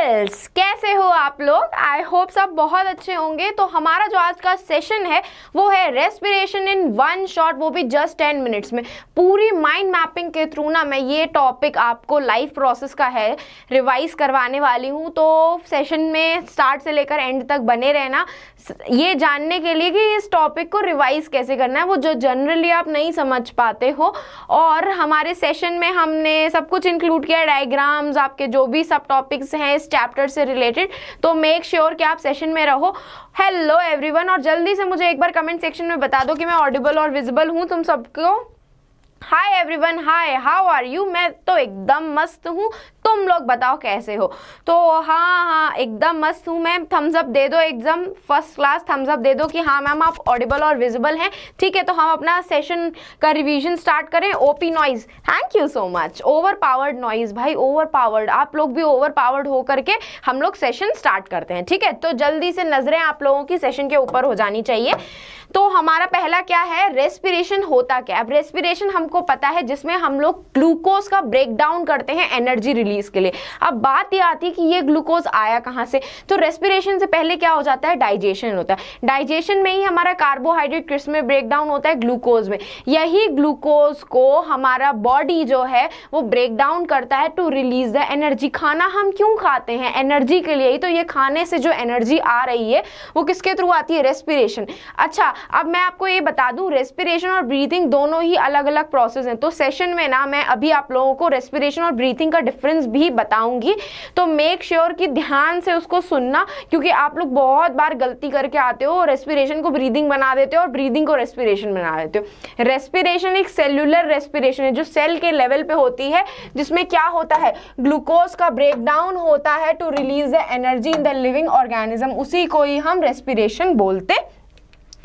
girls कैसे हो आप लोग आई होप सब बहुत अच्छे होंगे तो हमारा जो आज का सेशन है वो है रेस्पिरेशन इन वन शॉट वो भी जस्ट टेन मिनट्स में पूरी माइंड मैपिंग के थ्रू ना मैं ये टॉपिक आपको लाइफ प्रोसेस का है रिवाइज करवाने वाली हूँ तो सेशन में स्टार्ट से लेकर एंड तक बने रहना ये जानने के लिए कि इस टॉपिक को रिवाइज कैसे करना है वो जो जनरली आप नहीं समझ पाते हो और हमारे सेशन में हमने सब कुछ इंक्लूड किया डायग्राम्स आपके जो भी सब टॉपिक्स हैं इस चैप्टर से रिलेटेड तो मेक श्योर sure कि आप सेशन में रहो हेलो एवरीवन और जल्दी से मुझे एक बार कमेंट सेक्शन में बता दो कि मैं ऑडिबल और विजिबल हूँ तुम सबको hi everyone hi how are you मैं तो एकदम मस्त हूँ तुम लोग बताओ कैसे हो तो हाँ हाँ एकदम मस्त हूँ मैम थम्स अप दे दो एकदम फर्स्ट क्लास थम्स अप दे दो कि हाँ मैम आप ऑडिबल और विजिबल हैं ठीक है तो हम अपना सेशन का रिवीजन स्टार्ट करें OP noise thank you so much over powered noise भाई ओवर पावर्ड आप लोग भी ओवर पावर्ड हो करके हम लोग सेशन स्टार्ट करते हैं ठीक है तो जल्दी से नज़रें आप लोगों की सेशन के ऊपर हो जानी चाहिए तो हमारा पहला क्या है रेस्पिरेशन होता क्या अब रेस्पिरेशन हमको पता है जिसमें हम लोग ग्लूकोज का ब्रेकडाउन करते हैं एनर्जी रिलीज के लिए अब बात यह आती है कि ये ग्लूकोज आया कहाँ से तो रेस्पिरेशन से पहले क्या हो जाता है डाइजेशन होता है डाइजेशन में ही हमारा कार्बोहाइड्रेट किस में ब्रेकडाउन होता है ग्लूकोज में यही ग्लूकोज को हमारा बॉडी जो है वो ब्रेकडाउन करता है टू रिलीज द एनर्जी खाना हम क्यों खाते हैं एनर्जी के लिए ही तो ये खाने से जो एनर्जी आ रही है वो किसके थ्रू आती है रेस्पिरेशन अच्छा अब मैं आपको ये बता दूँ रेस्पिरेशन और ब्रीथिंग दोनों ही अलग अलग प्रोसेस हैं तो सेशन में ना मैं अभी आप लोगों को रेस्पिरेशन और ब्रीथिंग का डिफरेंस भी बताऊंगी तो मेक श्योर sure कि ध्यान से उसको सुनना क्योंकि आप लोग बहुत बार गलती करके आते हो रेस्पिरेशन को ब्रीदिंग बना देते हो और ब्रीदिंग को रेस्पिरेशन बना देते हो रेस्पिरेशन एक सेल्युलर रेस्पिरेशन है जो सेल के लेवल पर होती है जिसमें क्या होता है ग्लूकोज का डाउन होता है to release the energy in the living organism उसी को ही हम रेस्पिरेशन बोलते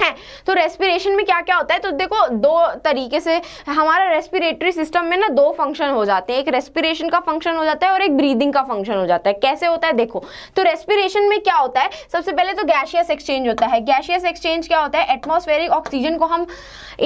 है तो रेस्पिरेशन में क्या क्या होता है तो देखो दो तरीके से हमारा रेस्पिरेटरी सिस्टम में ना दो फंक्शन हो जाते हैं एक रेस्पिरेशन का फंक्शन हो जाता है और एक ब्रीदिंग का फंक्शन हो जाता है कैसे होता है देखो तो रेस्पिरेशन में क्या होता है सबसे पहले तो गैशियस एक्सचेंज होता है गैशियस एक्सचेंज क्या होता है एटमोस्फेरिक ऑक्सीजन को हम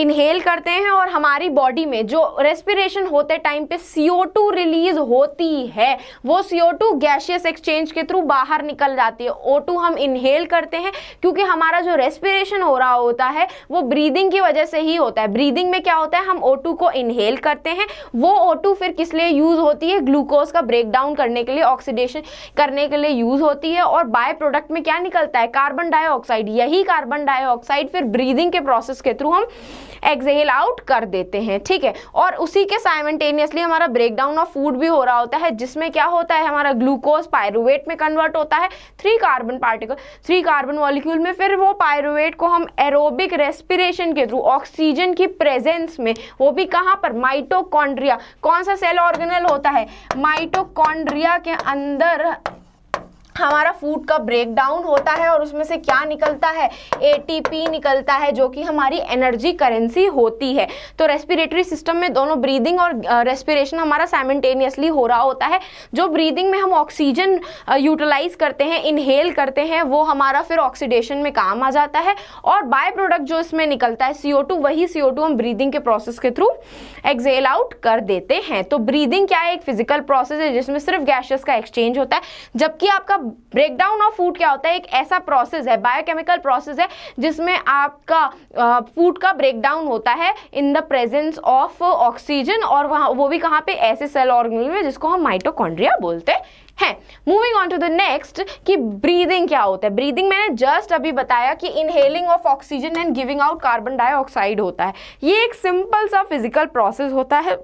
इनहेल करते हैं और हमारी बॉडी में जो रेस्पिरेशन होते टाइम पे सीओ रिलीज होती है वो सीओ गैशियस एक्सचेंज के थ्रू बाहर निकल जाती है ओ हम इनहेल करते हैं क्योंकि हमारा जो रेस्पिरेशन हो रहा होता है वो ब्रीदिंग की वजह से ही होता है ब्रीदिंग में क्या होता है हम ओ को इनहेल करते हैं वो ओ फिर किस लिए यूज़ होती है ग्लूकोज का ब्रेक डाउन करने के लिए ऑक्सीडेशन करने के लिए यूज़ होती है और बाय प्रोडक्ट में क्या निकलता है कार्बन डाइऑक्साइड यही कार्बन डाइऑक्साइड फिर ब्रीदिंग के प्रोसेस के थ्रू हम एक्सहेल आउट कर देते हैं ठीक है और उसी के साइमेंटेनियसली हमारा ब्रेकडाउन ऑफ फूड भी हो रहा होता है जिसमें क्या होता है हमारा ग्लूकोज पायरुवेट में कन्वर्ट होता है three carbon particle three carbon molecule में फिर वो पायरुवेट को हम एरोबिक रेस्पिरेशन के थ्रू ऑक्सीजन की प्रेजेंस में वो भी कहाँ पर माइटोकॉन्ड्रिया कौन सा सेल ऑर्गेनल होता है माइटोकॉन्ड्रिया के अंदर हमारा फूड का ब्रेकडाउन होता है और उसमें से क्या निकलता है एटीपी निकलता है जो कि हमारी एनर्जी करेंसी होती है तो रेस्पिरेटरी सिस्टम में दोनों ब्रीदिंग और रेस्पिरेशन हमारा साइमेंटेनियसली हो रहा होता है जो ब्रीदिंग में हम ऑक्सीजन यूटिलाइज करते हैं इनहेल करते हैं वो हमारा फिर ऑक्सीडेशन में काम आ जाता है और बाय प्रोडक्ट जो इसमें निकलता है सी वही सी हम ब्रीदिंग के प्रोसेस के थ्रू एक्जेल आउट कर देते हैं तो ब्रीदिंग क्या है एक फिजिकल प्रोसेस है जिसमें सिर्फ गैसेस का एक्सचेंज होता है जबकि आपका ब्रेकडाउन ऑफ फूड क्या होता है एक ऐसा प्रोसेस है बायोकेमिकल प्रोसेस है जिसमें आपका फूड का ब्रेकडाउन होता है in the presence of oxygen और वहाँ वो भी कहाँ पे ऐसे सेल ऑर्गेनल में जिसको हम माइटोकॉन्ड्रिया बोलते हैं moving on to the next कि ब्रीदिंग क्या होता है ब्रीदिंग मैंने जस्ट अभी बताया कि inhaling of oxygen and giving out carbon dioxide होता है ये एक सिंपल सा फिजिकल प्रोसेस होता है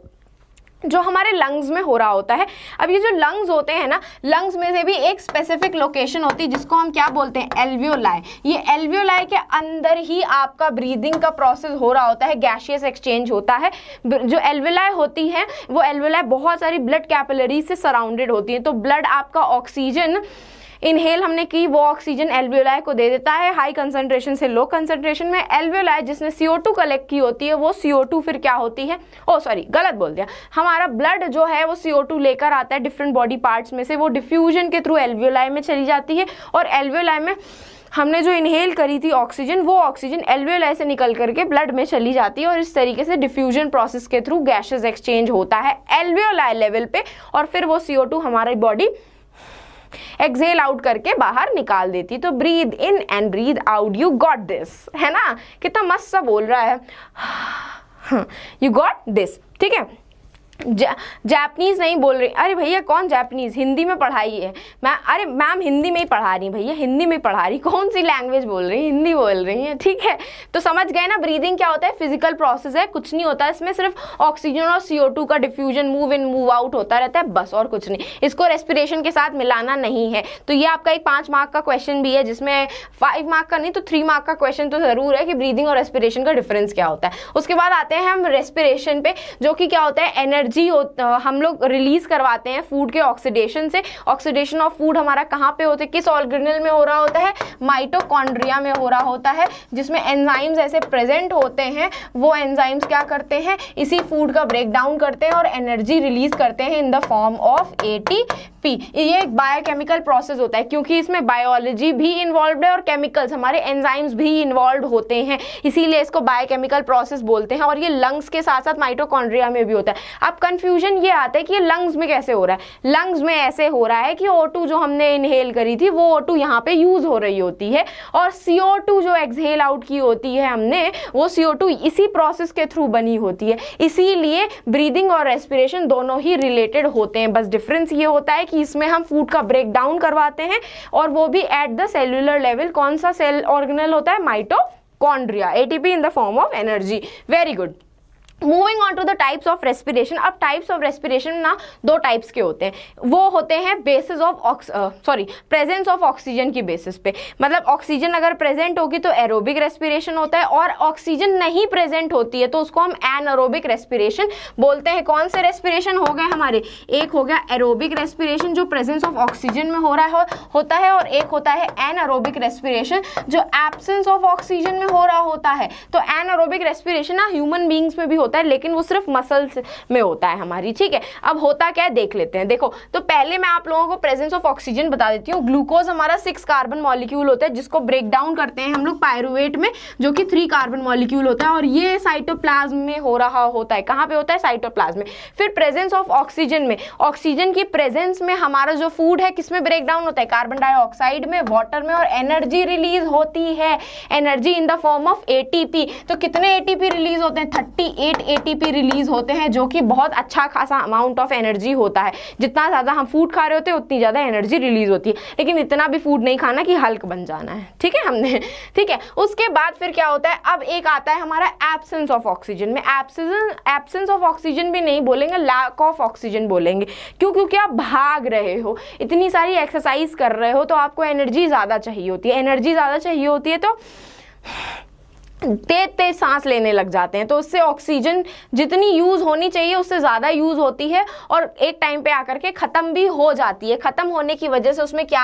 जो हमारे लंग्स में हो रहा होता है अब ये जो लंग्स होते हैं ना लंग्स में से भी एक स्पेसिफिक लोकेशन होती है जिसको हम क्या बोलते हैं एल्वियोलाई ये एल्वियोलाई के अंदर ही आपका ब्रीदिंग का प्रोसेस हो रहा होता है गैशियस एक्सचेंज होता है जो एल्वियोलाई होती है वो एल्वियोलाई बहुत सारी ब्लड कैपिलरी से सराउंडेड होती है तो ब्लड आपका ऑक्सीजन इनहेल हमने की वो ऑक्सीजन एल्वियोलाय को दे देता है हाई कंसनट्रेशन से लो कंसनट्रेशन में एल्वियोलाय जिसने सीओ कलेक्ट की होती है वो सीओ फिर क्या होती है ओ oh, सॉरी गलत बोल दिया हमारा ब्लड जो है वो सीओ लेकर आता है डिफरेंट बॉडी पार्ट्स में से वो डिफ्यूजन के थ्रू एल्वियोलाई में चली जाती है और एल्वियोलाई में हमने जो इनहेल करी थी ऑक्सीजन वो ऑक्सीजन एल्वियोलाय से निकल करके ब्लड में चली जाती है और इस तरीके से डिफ्यूजन प्रोसेस के थ्रू गैशेज एक्सचेंज होता है एल्वियोलाय लेवल पे और फिर वो सीओ हमारी बॉडी एक्सेल आउट करके बाहर निकाल देती तो breathe in and breathe out you got this है ना कितना मस्त सा बोल रहा है यू गॉट दिस ठीक है जापनीज़ नहीं बोल रही अरे भैया कौन जापनीज़ हिंदी में पढ़ाई है मैम अरे मैम हिंदी में ही पढ़ा रही भैया हिंदी में पढ़ा रही कौन सी लैंग्वेज बोल रही हिंदी बोल रही है ठीक है तो समझ गए ना ब्रीदिंग क्या होता है फिजिकल प्रोसेस है कुछ नहीं होता इसमें सिर्फ ऑक्सीजन और सी का diffusion move in move out होता रहता है बस और कुछ नहीं इसको रेस्पिरेशन के साथ मिलाना नहीं है तो ये आपका एक पाँच मार्क का क्वेश्चन भी है जिसमें फाइव मार्क का नहीं तो थ्री मार्क का क्वेश्चन तो ज़रूर है कि ब्रीदिंग और रेस्पिरेशन का डिफरेंस क्या होता है उसके बाद आते हैं हम रेस्पिरेशन पे जो कि क्या होता है एनर्जी एनर्जी हम लोग रिलीज़ करवाते हैं फूड के ऑक्सीडेशन से ऑक्सीडेशन ऑफ फूड हमारा कहाँ पे होता है किस ऑर्गेनल में हो रहा होता है माइटोकॉन्ड्रिया में हो रहा होता है जिसमें एंजाइम्स ऐसे प्रेजेंट होते हैं वो एंजाइम्स क्या करते हैं इसी फूड का ब्रेक डाउन करते हैं और एनर्जी रिलीज़ करते हैं in the form of a ये एक बायोकेमिकल प्रोसेस होता है क्योंकि इसमें बायोलॉजी भी इन्वॉल्व है और केमिकल्स हमारे एंजाइम्स भी इन्वॉल्व होते हैं इसीलिए इसको बायोकेमिकल प्रोसेस बोलते हैं और ये लंग्स के साथ साथ माइटोकॉन्ड्रिया में भी होता है अब अब कन्फ्यूजन ये आता है कि ये लंग्स में कैसे हो रहा है लंग्स में ऐसे हो रहा है कि ओ जो हमने इनहेल करी थी वो ओ यहाँ पर यूज़ हो रही होती है और सी जो एक्सहेल आउट की होती है हमने वो सी इसी प्रोसेस के थ्रू बनी होती है इसीलिए ब्रीदिंग और रेस्पिरेशन दोनों ही रिलेटेड होते हैं बस डिफरेंस ये होता है कि इसमें हम फूड का ब्रेक डाउन करवाते हैं और वो भी एट द सेलुलर लेवल कौन सा सेल ऑर्गेनल होता है mitochondria ATP in the form of energy very good moving on to the types of respiration अब टाइप्स ऑफ रेस्पिरेशन ना दो टाइप्स के होते हैं वो होते हैं basis of sorry presence of oxygen की बेसिस पे मतलब ऑक्सीजन अगर प्रेजेंट होगी तो एरोबिक रेस्पिरेशन होता है और ऑक्सीजन नहीं प्रेजेंट होती है तो उसको हम एनअरोबिक रेस्पिरेशन बोलते हैं कौन से रेस्पिरेशन हो गए हमारे एक हो गया एरोबिक रेस्पिरेशन जो प्रेजेंस ऑफ ऑक्सीजन में हो रहा हो, होता है और एक होता है एनअरोबिक रेस्पिरेशन जो एबसेंस ऑफ ऑक्सीजन में हो रहा होता है तो एनअरोबिक रेस्पिरेशन ना ह्यूमन बींग्स में भी होता है लेकिन वो सिर्फ मसल्स में होता है हमारी ठीक है अब होता क्या है देख लेते हैं देखो तो पहले मैं आप लोगों को प्रेजेंस ऑफ ऑक्सीजन बता देती हूँ ग्लूकोज हमारा सिक्स कार्बन मॉलिक्यूल होता है जिसको ब्रेक डाउन करते हैं हम लोग पायरुवेट में जो कि थ्री कार्बन मॉलिक्यूल होता है और ये साइटोप्लाज्म में हो रहा होता है कहाँ पे होता है साइटोप्लाज्म में फिर प्रेजेंस ऑफ ऑक्सीजन में ऑक्सीजन की प्रेजेंस में हमारा जो फूड है किसमें ब्रेक डाउन होता है कार्बन डाइऑक्साइड में वाटर में और एनर्जी रिलीज होती है energy in the form of ATP तो कितने एटीपी रिलीज होते हैं थर्टी एट ए रिलीज होते हैं जो कि बहुत अच्छा खासा अमाउंट ऑफ एनर्जी होता है जितना ज़्यादा हम फूड खा रहे होते हैं उतनी ज़्यादा एनर्जी रिलीज होती है लेकिन इतना भी फूड नहीं खाना कि हल्क बन जाना है ठीक है हमने ठीक है उसके बाद फिर क्या होता है अब एक आता है हमारा एबसेंस ऑफ ऑक्सीजन में एब्सेंस एबसेंस ऑफ ऑक्सीजन भी नहीं बोलेंगे लैक ऑफ ऑक्सीजन बोलेंगे क्यों क्योंकि आप भाग रहे हो इतनी सारी एक्सरसाइज कर रहे हो तो आपको एनर्जी ज़्यादा चाहिए होती है एनर्जी ज़्यादा चाहिए होती है तो तेज तेज सांस लेने लग जाते हैं तो उससे ऑक्सीजन जितनी यूज़ होनी चाहिए उससे ज़्यादा यूज़ होती है और एक टाइम पे आकर के ख़त्म भी हो जाती है ख़त्म होने की वजह से उसमें क्या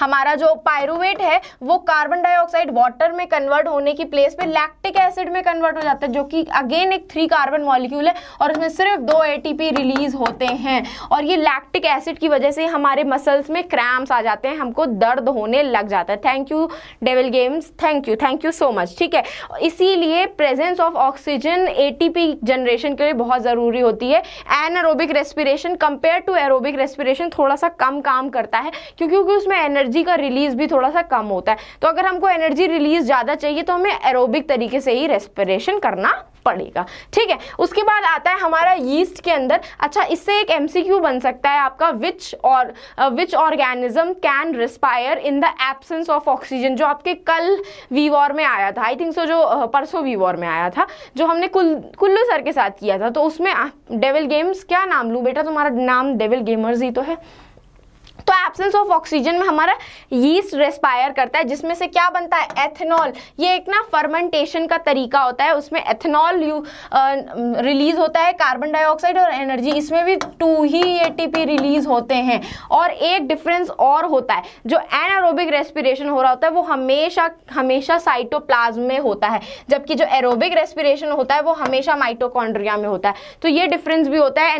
हमारा जो पायरुवेट है वो कार्बन डाइऑक्साइड वाटर में कन्वर्ट होने की प्लेस पे लैक्टिक एसिड में कन्वर्ट हो जाता है जो कि अगेन एक थ्री कार्बन मॉलिक्यूल है और उसमें सिर्फ दो ए रिलीज होते हैं और ये लैक्टिक एसिड की वजह से हमारे मसल्स में क्रैम्स आ जाते हैं हमको दर्द होने लग जाता है thank you devil games thank you thank you so much ठीक है इसीलिए presence of oxygen ATP generation के लिए बहुत ज़रूरी होती है anaerobic respiration compare to aerobic respiration थोड़ा सा कम काम करता है क्योंकि क्योंकि उसमें एनर्जी का रिलीज भी थोड़ा सा कम होता है तो अगर हमको एनर्जी रिलीज ज़्यादा चाहिए तो हमें एरोबिक तरीके से ही रेस्पिरेशन करना पड़ेगा ठीक है उसके बाद आता है हमारा यीस्ट के अंदर अच्छा इससे एक एमसीक्यू बन सकता है आपका विच और which organism can respire in the absence of oxygen जो आपके कल वीवॉर में आया था आई थिंक सो जो uh, परसों वीवॉर में आया था जो हमने कुल कुल्लू सर के साथ किया था तो उसमें डेविल गेम्स क्या नाम लूँ बेटा तुम्हारा नाम डेविल गेमर्स ही तो है तो एब्सेंस ऑफ ऑक्सीजन में हमारा यीस्ट रेस्पायर करता है जिसमें से क्या बनता है एथेनॉल ये एक ना फर्मेंटेशन का तरीका होता है उसमें एथेनॉल रिलीज होता है कार्बन डाइऑक्साइड और एनर्जी इसमें भी टू ही एटीपी रिलीज होते हैं और एक डिफरेंस और होता है जो एनारोबिक रेस्पिरेशन हो रहा होता है वो हमेशा हमेशा साइटोप्लाज्म में होता है जबकि जो एरोबिक रेस्पिरेशन होता है वो हमेशा माइटोकॉन्ड्रिया में होता है तो ये डिफरेंस भी होता है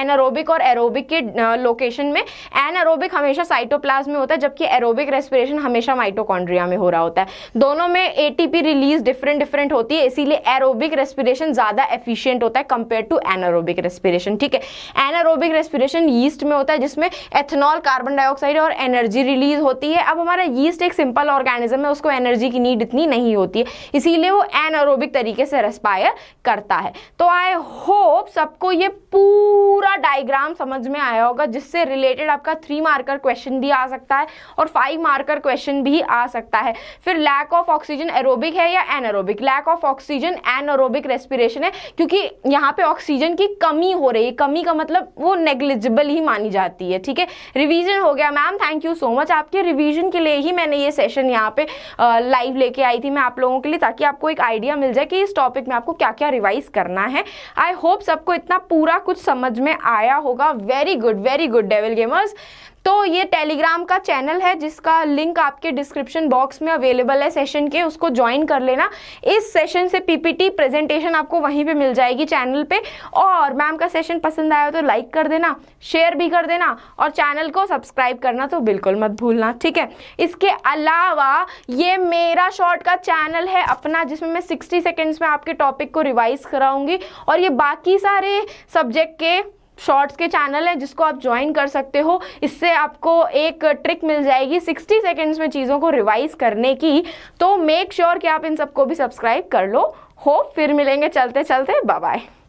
एनारोबिक और एरोबिक के लोकेशन में एनारोबिक एरोबिक हमेशा साइटोप्लाज में होता है जबकि एरोबिक रेस्पिरेशन हमेशा माइटोकॉन्ड्रिया में हो रहा होता है दोनों में ए रिलीज डिफरेंट डिफरेंट होती है इसीलिए एरोबिक रेस्पिरेशन ज़्यादा एफिशियंट होता है कंपेयर टू एनारोबिक रेस्पिरेशन ठीक है एनारोबिक रेस्पिरेशन यीस्ट में होता है जिसमें एथेनॉल कार्बन डाइऑक्साइड और एनर्जी रिलीज होती है अब हमारा यीस्ट एक सिंपल ऑर्गेनिज्म है उसको एनर्जी की नीड इतनी नहीं होती है इसीलिए वो एनारोबिक तरीके से रेस्पायर करता है तो आई होप सबको ये पूरा डायग्राम समझ में आया होगा जिससे रिलेटेड आपका थ्री मार्कर क्वेश्चन भी आ सकता है और फाइव मार्कर क्वेश्चन भी आ सकता है फिर लैक ऑफ ऑक्सीजन एरोबिक है या anaerobic lack of oxygen anaerobic respiration है क्योंकि यहाँ पे ऑक्सीजन की कमी हो रही है कमी का मतलब वो नेग्लिजिबल ही मानी जाती है ठीक है रिविजन हो गया ma'am thank you so much आपके रिविजन के लिए ही मैंने ये सेशन यहाँ पे लाइव लेके आई थी मैं आप लोगों के लिए ताकि आपको एक आइडिया मिल जाए कि इस टॉपिक में आपको क्या क्या रिवाइज करना है आई होप सबको इतना पूरा कुछ समझ में आया होगा very good very good devil gamers तो ये टेलीग्राम का चैनल है जिसका लिंक आपके डिस्क्रिप्शन बॉक्स में अवेलेबल है सेशन के उसको ज्वाइन कर लेना इस सेशन से पीपीटी प्रेजेंटेशन आपको वहीं पे मिल जाएगी चैनल पे और मैम का सेशन पसंद आया तो लाइक कर देना शेयर भी कर देना और चैनल को सब्सक्राइब करना तो बिल्कुल मत भूलना ठीक है इसके अलावा ये मेरा शॉर्ट का चैनल है अपना जिसमें मैं सिक्सटी सेकेंड्स में आपके टॉपिक को रिवाइज कराऊँगी और ये बाकी सारे सब्जेक्ट के शॉर्ट्स के चैनल है जिसको आप ज्वाइन कर सकते हो इससे आपको एक ट्रिक मिल जाएगी 60 सेकेंड्स में चीज़ों को रिवाइज करने की तो मेक श्योर sure कि आप इन सबको भी सब्सक्राइब कर लो हो फिर मिलेंगे चलते चलते बाय